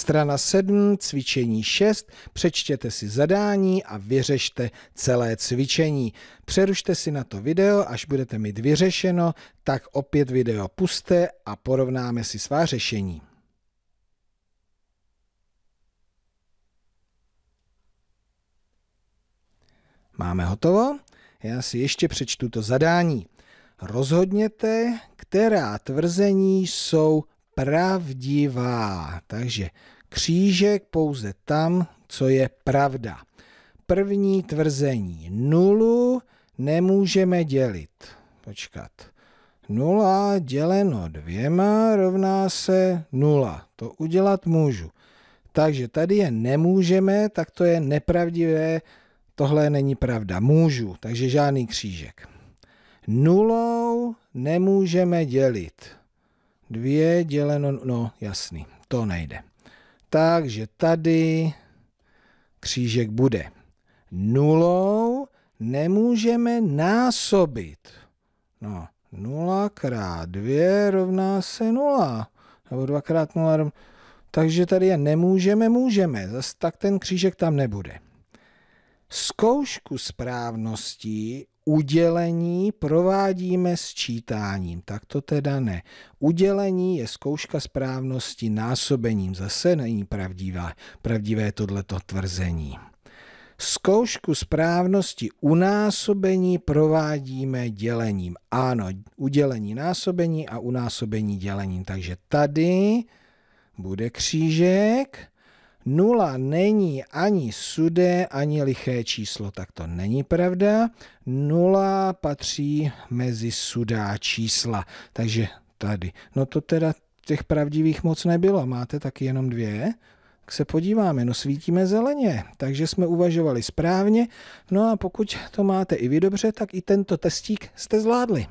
Strana 7, cvičení 6, přečtěte si zadání a vyřešte celé cvičení. Přerušte si na to video, až budete mít vyřešeno, tak opět video puste a porovnáme si svá řešení. Máme hotovo? Já si ještě přečtu to zadání. Rozhodněte, která tvrzení jsou pravdivá. Takže křížek pouze tam, co je pravda. První tvrzení. Nulu nemůžeme dělit. Počkat. Nula děleno dvěma rovná se nula. To udělat můžu. Takže tady je nemůžeme, tak to je nepravdivé, tohle není pravda. Můžu, takže žádný křížek. Nulou nemůžeme dělit. 2 děleno, no jasný, to nejde. Takže tady křížek bude. Nulou nemůžeme násobit. No, 0 krát 2 rovná se 0. Nebo 2 krát 0 rovná... Takže tady je nemůžeme, můžeme. Zas tak ten křížek tam nebude. Zkoušku správností udělení provádíme sčítáním. Tak to teda ne. Udělení je zkouška správnosti násobením. Zase není pravdivé, pravdivé tohleto tvrzení. Zkoušku správnosti u násobení provádíme dělením. Ano, udělení násobení a u násobení dělením. Takže tady bude křížek Nula není ani sudé, ani liché číslo, tak to není pravda. Nula patří mezi sudá čísla, takže tady. No to teda těch pravdivých moc nebylo, máte taky jenom dvě. Tak se podíváme, no svítíme zeleně, takže jsme uvažovali správně. No a pokud to máte i vy dobře, tak i tento testík jste zvládli.